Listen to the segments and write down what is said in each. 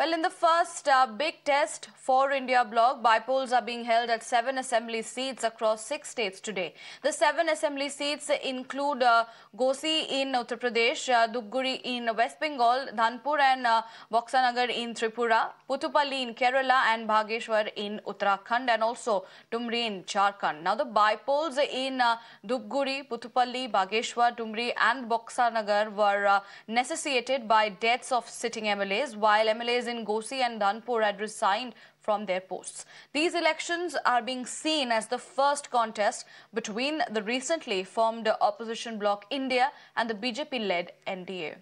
Well, in the first uh, big test for India block, bipoles are being held at seven assembly seats across six states today. The seven assembly seats include uh, Gosi in Uttar Pradesh, uh, Duguri in West Bengal, Dhanpur and uh, Boksanagar in Tripura, Putupalli in Kerala and Bhageshwar in Uttarakhand and also Dumri in Jharkhand. Now, the bipoles in uh, Duguri, Putupalli, Bhageshwar, Dumri and Boksanagar were uh, necessitated by deaths of sitting MLAs, while MLAs in Gosi and Danpur had resigned from their posts. These elections are being seen as the first contest between the recently formed opposition bloc India and the BJP-led NDA.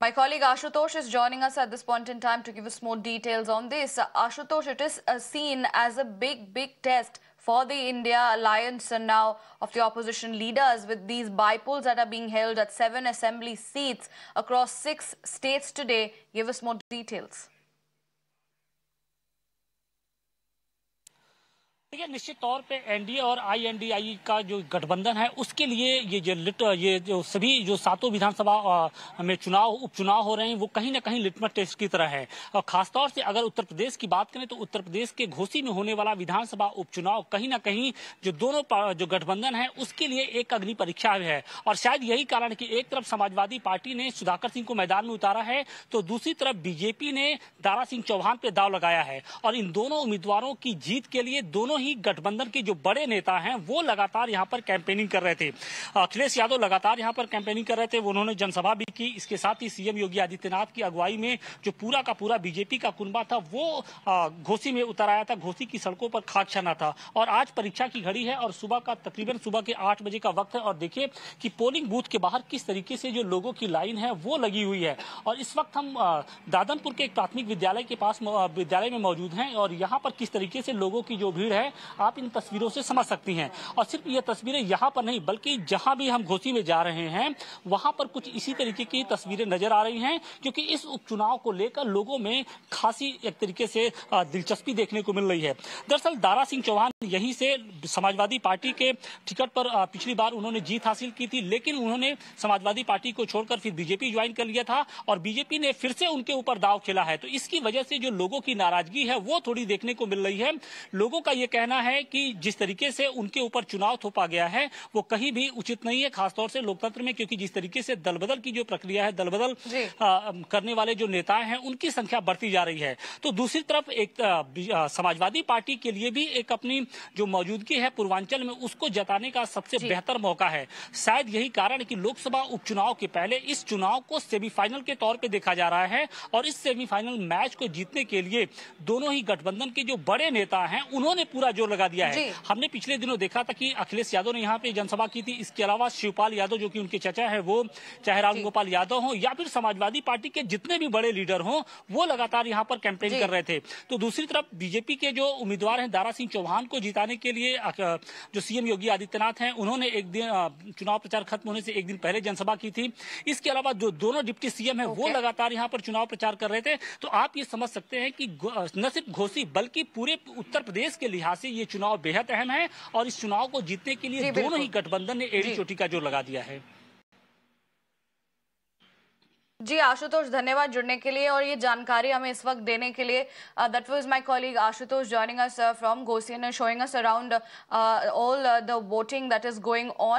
My colleague Ashutosh is joining us at this point in time to give us more details on this. Ashutosh, it is uh, seen as a big, big test for the India alliance and now of the opposition leaders with these bipoles that are being held at seven assembly seats across six states today. Give us more details. देखिए निश्चित तौर पे NDA और INDI का जो गठबंधन है उसके लिए ये जो लिट ये जो सभी जो सातों विधानसभा में चुनाव उपचुनाव हो रहे हैं वो कहीं ना कहीं लिटमस टेस्ट की तरह है और खासतौर से अगर उत्तर प्रदेश की बात करें तो उत्तर प्रदेश के घोसी में होने वाला विधानसभा उपचुनाव कहीं ना कहीं जो दोनों जो गठबंधन है उसके लिए एक अग्नि परीक्षा है और शायद यही कारण की एक तरफ समाजवादी पार्टी ने सुधाकर सिंह को मैदान में उतारा है तो दूसरी तरफ बीजेपी ने दारा सिंह चौहान पे दाव लगाया है और इन दोनों उम्मीदवारों की जीत के लिए दोनों ही यानी गठबंधन के जो बड़े नेता हैं वो लगातार यहां पर कैंपेनिंग कर रहे थे अखिलेश यादव लगातार यहां पर कैंपेनिंग कर रहे थे उन्होंने जनसभा भी की इसके साथ ही सीएम योगी आदित्यनाथ की अगुवाई में जो पूरा का पूरा बीजेपी का कुनबा था वो घोसी में उतर आया था घोसी की सड़कों पर खाक छना था और आज परीक्षा की घड़ी है और सुबह का तकरीबन सुबह के आठ बजे का वक्त है और देखिये कि पोलिंग बूथ के बाहर किस तरीके से जो लोगों की लाइन है वो लगी हुई है और इस वक्त हम दादनपुर के एक प्राथमिक विद्यालय के पास विद्यालय में मौजूद हैं और यहाँ पर किस तरीके से लोगों की जो भीड़ है आप इन तस्वीरों से समझ सकती हैं और सिर्फ ये तस्वीरें यहाँ पर नहीं बल्कि जहाँ भी हम घोसी में जा रहे हैं वहाँ पर कुछ इसी तरीके की तस्वीरें नजर आ रही हैं क्योंकि इस उपचुनाव को लेकर लोगों में खासी एक तरीके से दिलचस्पी देखने को मिल रही है दरअसल दारा सिंह चौहान यहीं से समाजवादी पार्टी के टिकट पर पिछली बार उन्होंने जीत हासिल की थी लेकिन उन्होंने समाजवादी पार्टी को छोड़कर फिर बीजेपी ज्वाइन कर लिया था और बीजेपी ने फिर से उनके ऊपर दाव खेला है तो इसकी वजह से जो लोगों की नाराजगी है वो थोड़ी देखने को मिल रही है लोगों का ये कहना है कि जिस तरीके से उनके ऊपर चुनाव थोपा गया है वो कहीं भी उचित नहीं है खासतौर से लोकतंत्र में क्योंकि जिस तरीके से दलबदल की जो प्रक्रिया है दलबदल करने वाले जो नेता है उनकी संख्या बढ़ती जा रही है तो दूसरी तरफ एक समाजवादी पार्टी के लिए भी एक अपनी जो मौजूदगी है पूर्वांचल में उसको जताने का सबसे बेहतर मौका है शायद यही कारण कि लोकसभा उपचुनाव के पहले इस चुनाव को सेमीफाइनल के तौर पर देखा जा रहा है और इस सेमीफाइनल मैच को जीतने के लिए दोनों ही गठबंधन के जो बड़े नेता है उन्होंने पूरा जोर लगा दिया है हमने पिछले दिनों देखा था की अखिलेश यादव ने यहाँ पे जनसभा की थी इसके अलावा शिवपाल यादव जो की उनके चचा है वो चाहे राम गोपाल यादव हो या फिर समाजवादी पार्टी के जितने भी बड़े लीडर हों वो लगातार यहाँ पर कैंपेन कर रहे थे तो दूसरी तरफ बीजेपी के जो उम्मीदवार हैं दारा सिंह चौहान को जिताने के लिए जो सीएम योगी आदित्यनाथ हैं उन्होंने एक दिन चुनाव प्रचार खत्म होने से एक दिन पहले जनसभा की थी इसके अलावा जो दोनों डिप्टी सीएम है वो लगातार यहाँ पर चुनाव प्रचार कर रहे थे तो आप ये समझ सकते हैं कि न सिर्फ घोसी बल्कि पूरे उत्तर प्रदेश के लिहाज से ये चुनाव बेहद अहम है और इस चुनाव को जीतने के लिए दोनों ही गठबंधन ने एड़ी चोटी का जोर लगा दिया है जी आशुतोष धन्यवाद जुड़ने के लिए और ये जानकारी हमें इस वक्त देने के लिए that was my colleague Ashutosh joining us from गोसियन showing us around all the voting that is going on